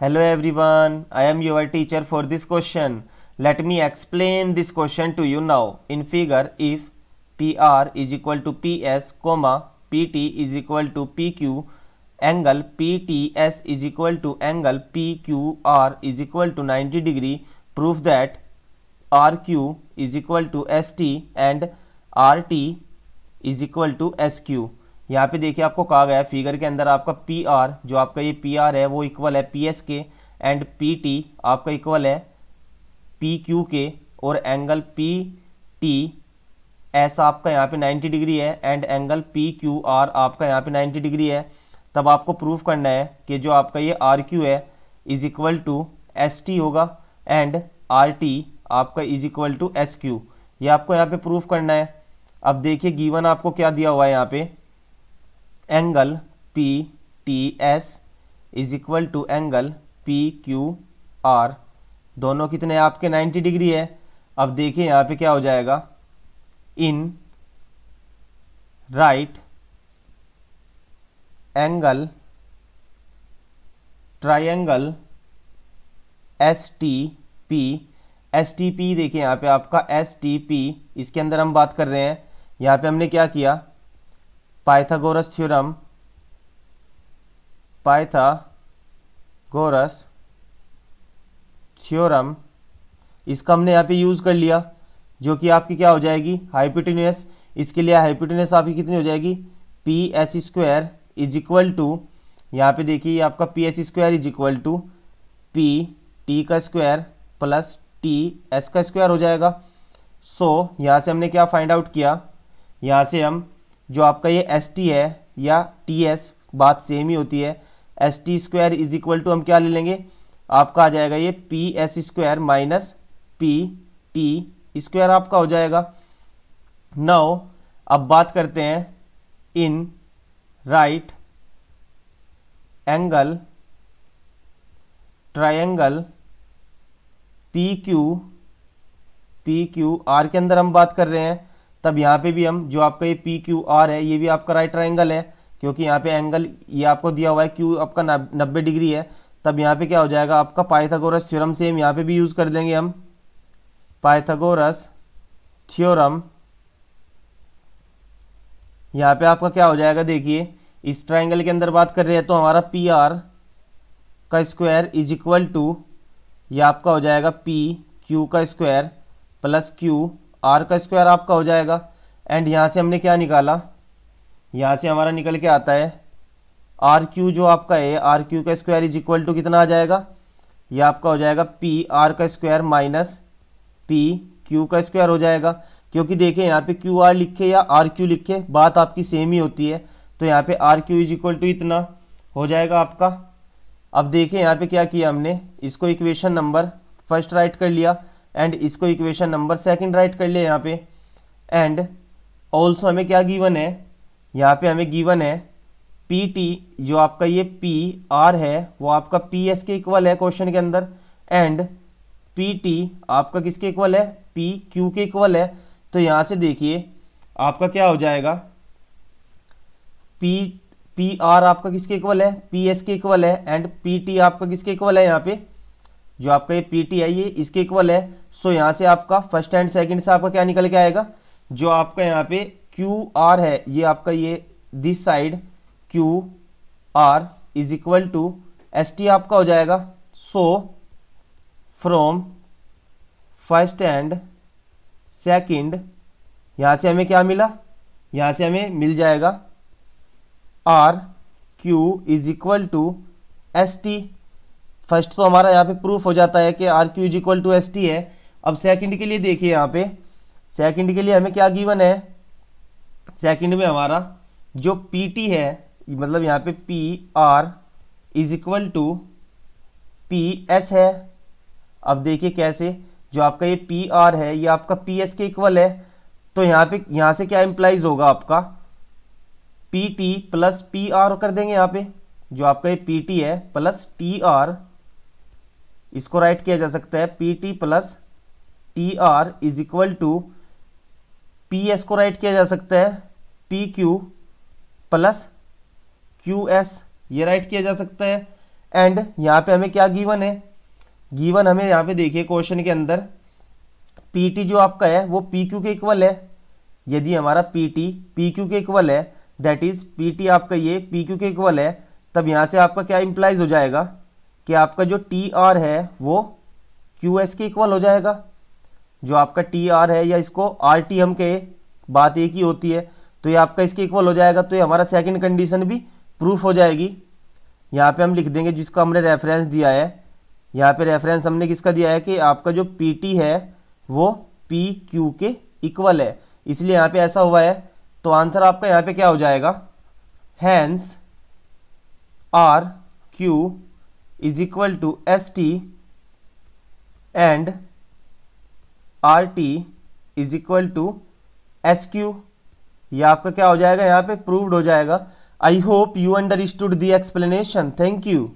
Hello everyone, I am your teacher for this question. Let me explain this question to you now. In figure, if PR is equal to PS, comma, PT is equal to PQ, angle PTS is equal to angle PQR is equal to 90 degree, prove that RQ is equal to ST and RT is equal to SQ. यहाँ पे देखिए आपको कहा गया है figure के अंदर आपका पी आर जो आपका ये पी आर है वो इक्वल है पी एस के एंड पी टी आपका इक्वल है पी क्यू के और एंगल पी टी एस आपका यहाँ पे 90 डिग्री है and angle P Q R आपका यहाँ पे 90 डिग्री है तब आपको प्रूफ करना है कि जो आपका ये आर क्यू है is equal to S T होगा एंड आर टी आपका is equal to S Q ये आपको यहाँ पे प्रूफ करना है अब देखिए गीवन आपको क्या दिया हुआ है यहाँ पे angle P T S is equal to angle P Q R दोनों कितने आपके 90 डिग्री है अब देखिए यहाँ पे क्या हो जाएगा in right angle triangle S T P S T P देखिए यहाँ पे आपका एस टी पी इसके अंदर हम बात कर रहे हैं यहाँ पे हमने क्या किया पाइथागोरस थ्योरम पाइथागोरस थ्योरम इसका हमने यहाँ पे यूज़ कर लिया जो कि आपकी क्या हो जाएगी हाइपोटिन्यूस इसके लिए हाइपिटिनियस आपकी कितनी हो जाएगी P S square is equal to यहाँ पे देखिए आपका P S square is equal to P T का स्क्वायर प्लस टी एस का स्क्वायर हो जाएगा सो so, यहाँ से हमने क्या फाइंड आउट किया यहाँ से हम जो आपका ये एस टी है या टी एस बात सेम ही होती है S T square is equal to हम क्या ले लेंगे आपका आ जाएगा ये P S square minus P T square आपका हो जाएगा नौ अब बात करते हैं in right angle triangle P Q P Q R के अंदर हम बात कर रहे हैं तब यहाँ पे भी हम जो आपका ये पी क्यू आर है ये भी आपका राइट ट्राइंगल है क्योंकि यहाँ पे एंगल ये आपको दिया हुआ है क्यू आपका नब्बे डिग्री है तब यहाँ पे क्या हो जाएगा आपका पाइथागोरस थ्योरम सेम यहाँ पे भी यूज़ कर देंगे हम पाइथागोरस थ्योरम यहाँ पे आपका क्या हो जाएगा देखिए इस ट्राइंगल के अंदर बात कर रहे हैं तो हमारा पी आर का स्क्वायर इज इक्वल टू ये आपका हो जाएगा पी क्यू का स्क्वायर प्लस क्यू आर का स्क्वायर आपका हो जाएगा एंड यहाँ से हमने क्या निकाला यहाँ से हमारा निकल के आता है आर क्यू जो आपका है आर क्यू का स्क्वायर इज इक्वल टू कितना आ जाएगा ये आपका हो जाएगा पी आर का स्क्वायर माइनस पी क्यू का स्क्वायर हो जाएगा क्योंकि देखें यहाँ पे क्यू आर लिखे या आर क्यू लिखे बात आपकी सेम ही होती है तो यहाँ पे R Q is equal to इतना हो जाएगा आपका अब देखें यहाँ पे क्या किया हमने इसको इक्वेशन नंबर फर्स्ट राइट कर लिया एंड इसको इक्वेशन नंबर सेकंड राइट कर लिया यहाँ पे एंड ऑल्सो हमें क्या गिवन है यहाँ पे हमें गिवन है पी टी जो आपका ये पी आर है वो आपका पी एस के इक्वल है क्वेश्चन के अंदर एंड पी टी आपका किसके इक्वल है पी क्यू के इक्वल है तो यहाँ से देखिए आपका क्या हो जाएगा पी पी आर आपका किसके इक्वल है पी एस के इक्वल है एंड पी टी आपका किसके इक्वल है यहाँ पे जो आपका ये पी टी आई ये इसके इक्वल है सो यहाँ से आपका फर्स्ट एंड सेकेंड से आपका क्या निकल के आएगा जो आपका यहाँ पे क्यू आर है ये आपका ये this side Q R is equal to S T आपका हो जाएगा so from first and second यहाँ से हमें क्या मिला यहाँ से हमें मिल जाएगा R Q is equal to S T first तो हमारा यहाँ पे प्रूफ हो जाता है कि R Q is equal to S T है अब सेकंड के लिए देखिए यहाँ पे सेकंड के लिए हमें क्या गिवन है सेकंड में हमारा जो पी टी है मतलब यहाँ पे P R is equal to P S है अब देखिए कैसे जो आपका ये पी आर है ये आपका पी एस के इक्वल है तो यहाँ पे यहाँ से क्या इम्प्लाइज होगा आपका P T plus P R कर देंगे यहाँ पे जो आपका ये पी टी है प्लस टी आर इसको राइट किया जा सकता है P T plus T R is equal to P S को राइट किया जा सकता है P Q plus Q S ये राइट किया जा सकता है एंड यहाँ पे हमें क्या गीवन है गीवन हमें यहाँ पे देखिए क्वेश्चन के अंदर पी टी जो आपका है वो पी क्यू के इक्वल है यदि हमारा पी टी पी क्यू के इक्वल है दैट इज़ पी टी आपका ये पी क्यू के इक्वल है तब यहाँ से आपका क्या इम्प्लाइज हो जाएगा कि आपका जो टी आर है वो क्यू एस के इक्वल हो जाएगा जो आपका टी आर है या इसको आर टी हम के बात एक ही होती है तो ये आपका इसके इक्वल हो जाएगा तो ये हमारा सेकंड कंडीशन भी प्रूफ हो जाएगी यहाँ पे हम लिख देंगे जिसका हमने रेफरेंस दिया है यहाँ पे रेफरेंस हमने किसका दिया है कि आपका जो पी टी है वो पी क्यू के इक्वल है इसलिए यहाँ पे ऐसा हुआ है तो आंसर आपका यहाँ पे क्या हो जाएगा hence R Q is equal to ST and RT is equal to SQ ये आपका क्या हो जाएगा यहाँ पे प्रूव्ड हो जाएगा I hope you understood the explanation thank you